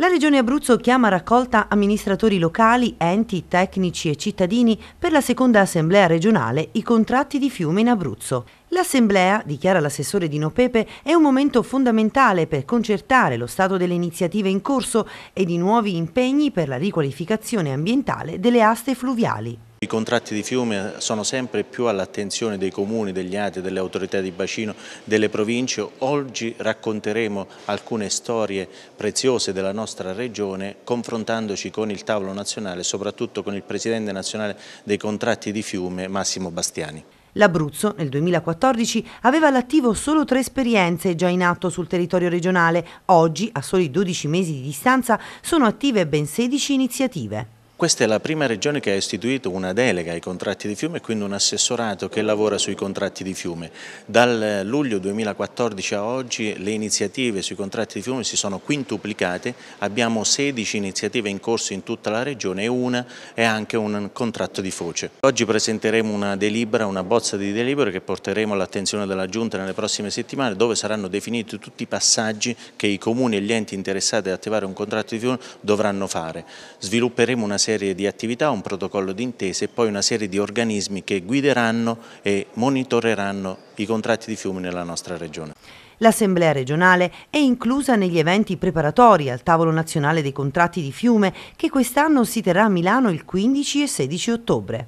La Regione Abruzzo chiama a raccolta amministratori locali, enti, tecnici e cittadini per la seconda assemblea regionale i contratti di fiume in Abruzzo. L'assemblea, dichiara l'assessore Dino Pepe, è un momento fondamentale per concertare lo stato delle iniziative in corso e di nuovi impegni per la riqualificazione ambientale delle aste fluviali. I contratti di fiume sono sempre più all'attenzione dei comuni, degli ati, delle autorità di bacino, delle province. Oggi racconteremo alcune storie preziose della nostra regione confrontandoci con il tavolo nazionale e soprattutto con il presidente nazionale dei contratti di fiume Massimo Bastiani. L'Abruzzo nel 2014 aveva all'attivo solo tre esperienze già in atto sul territorio regionale. Oggi, a soli 12 mesi di distanza, sono attive ben 16 iniziative. Questa è la prima regione che ha istituito una delega ai contratti di fiume e quindi un assessorato che lavora sui contratti di fiume. Dal luglio 2014 a oggi le iniziative sui contratti di fiume si sono quintuplicate, abbiamo 16 iniziative in corso in tutta la regione e una è anche un contratto di foce. Oggi presenteremo una delibera, una bozza di delibera che porteremo all'attenzione della Giunta nelle prossime settimane dove saranno definiti tutti i passaggi che i comuni e gli enti interessati ad attivare un contratto di fiume dovranno fare. Svilupperemo una serie serie di attività, un protocollo di intese e poi una serie di organismi che guideranno e monitoreranno i contratti di fiumi nella nostra regione. L'Assemblea regionale è inclusa negli eventi preparatori al Tavolo Nazionale dei Contratti di Fiume che quest'anno si terrà a Milano il 15 e 16 ottobre.